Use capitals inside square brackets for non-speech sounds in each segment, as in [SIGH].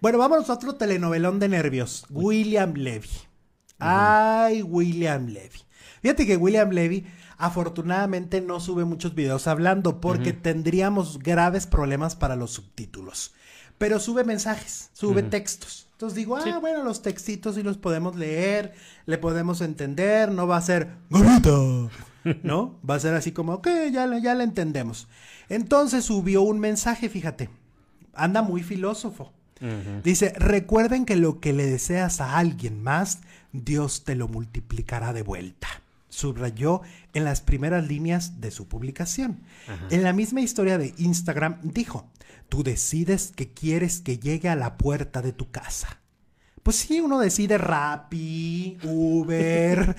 Bueno, vamos a otro telenovelón de nervios. William Levy. Ay, William Levy. Fíjate que William Levy afortunadamente no sube muchos videos hablando porque tendríamos graves problemas para los subtítulos. Pero sube mensajes, sube textos. Entonces digo, ah, bueno, los textitos sí los podemos leer, le podemos entender, no va a ser gorrito, [LAUGHS] ¿no? Va a ser así como, ok, ya, ya la entendemos. Entonces subió un mensaje, fíjate, anda muy filósofo. Dice, recuerden que lo que le deseas a alguien más, Dios te lo multiplicará de vuelta subrayó en las primeras líneas de su publicación. En la misma historia de Instagram dijo, tú decides que quieres que llegue a la puerta de tu casa. Pues sí, uno decide Rappi, Uber.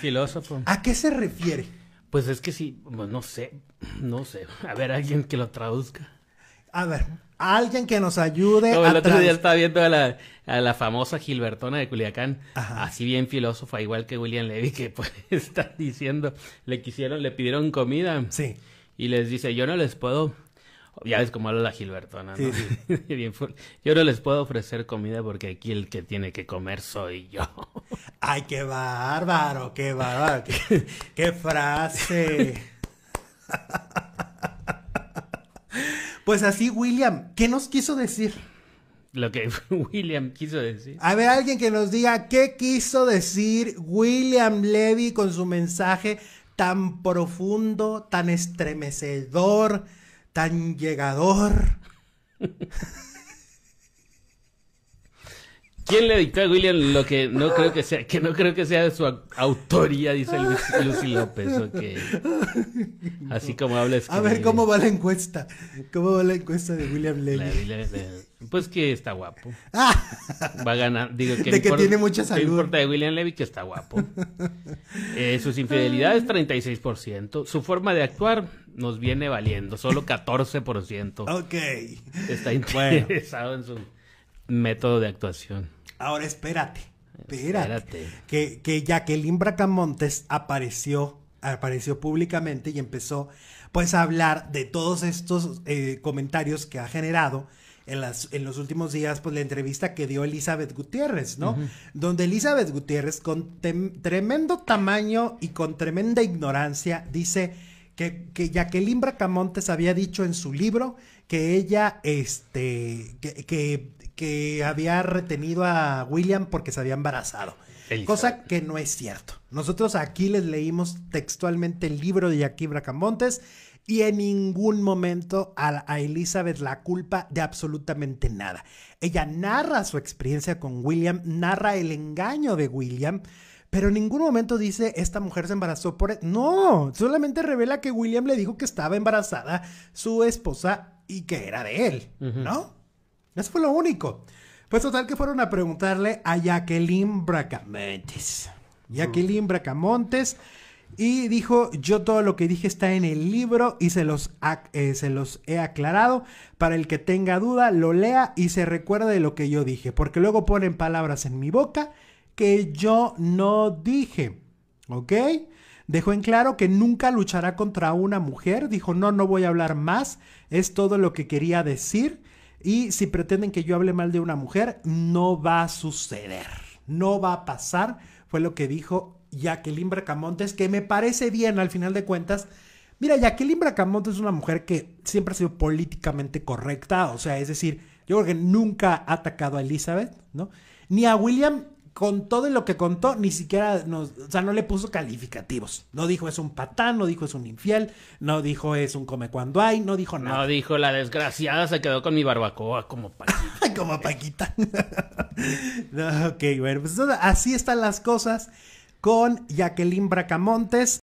filósofo. ¿A qué se refiere? Pues es que sí, pues no sé, no sé. A ver, alguien que lo traduzca a ver, alguien que nos ayude El otro día estaba viendo a la, a la, famosa Gilbertona de Culiacán, así bien filósofa, igual que William Levy, que pues [LAUGHS] está diciendo, le quisieron, le pidieron comida. Sí. Y les dice, yo no les puedo... Ya ves cómo habla la Gilbertona, ¿no? [LAUGHS] yo no les puedo ofrecer comida porque aquí el que tiene que comer soy yo. [LAUGHS] Ay, qué bárbaro, qué bárbaro, qué frase. Pues así, William, ¿qué nos quiso decir? Lo que [LAUGHS] William quiso decir. A ver, alguien que nos diga qué quiso decir William Levy con su mensaje tan profundo, tan estremecedor, tan llegador. [LAUGHS] ¿Quién le dictó a William lo que no creo que sea, que no creo que sea de su autoría, dice Lucy, López? Okay. Así como habla A ver, ¿cómo va la encuesta? ¿Cómo va la encuesta de William Levy? pues que está guapo. Ah. Va a ganar. Digo, que de que tiene mucha salud. No importa de William Levy que está guapo. Eh, sus infidelidades, 36%. Su forma de actuar nos viene valiendo, solo 14%. Ok. Está interesado en su método de actuación. Ahora espérate, espérate. que Que, que Jacqueline Bracamontes apareció, apareció públicamente y empezó pues a hablar de todos estos eh, comentarios que ha generado en, las, en, los últimos días, pues la entrevista que dio Elizabeth Gutiérrez, ¿no? Donde Elizabeth Gutiérrez, con tremendo tamaño y con tremenda ignorancia, dice que, que Jacqueline Bracamontes había dicho en su libro que ella, este, que, que, había retenido a William porque se había embarazado. Cosa que no es cierto. Nosotros aquí les leímos textualmente el libro de Jacqueline Bracamontes y en ningún momento a, Elizabeth la culpa de absolutamente nada. Ella narra su experiencia con William, narra el engaño de William, pero en ningún momento dice, esta mujer se embarazó por... Él. E-". No, solamente revela que William le dijo que estaba embarazada su esposa y que era de él, ¿no? Eso fue lo único. Pues total que fueron a preguntarle a Jacqueline Bracamontes. Jacqueline Bracamontes. Y dijo, yo todo lo que dije está en el libro y se los, eh, se los he aclarado. Para el que tenga duda, lo lea y se recuerde de lo que yo dije. Porque luego ponen palabras en mi boca que yo no dije. ¿Ok? Dejó en claro que nunca luchará contra una mujer. Dijo, no, no voy a hablar más. Es todo lo que quería decir. Y si pretenden que yo hable mal de una mujer, no va a suceder. No va a pasar. Fue lo que dijo Jacqueline Bracamontes, que me parece bien al final de cuentas. Mira, Jacqueline Bracamontes es una mujer que siempre ha sido políticamente correcta. O sea, es decir, yo creo que nunca ha atacado a Elizabeth, ¿no? Ni a William con todo lo que contó, ni siquiera nos, o sea, no le puso calificativos. No dijo es un patán, no dijo es un infiel, no dijo es un come cuando hay, no dijo nada. No dijo la desgraciada se quedó con mi barbacoa como Paquita. [LAUGHS] como Paquita. [LAUGHS] ok, bueno, pues así están las cosas con Jacqueline Bracamontes.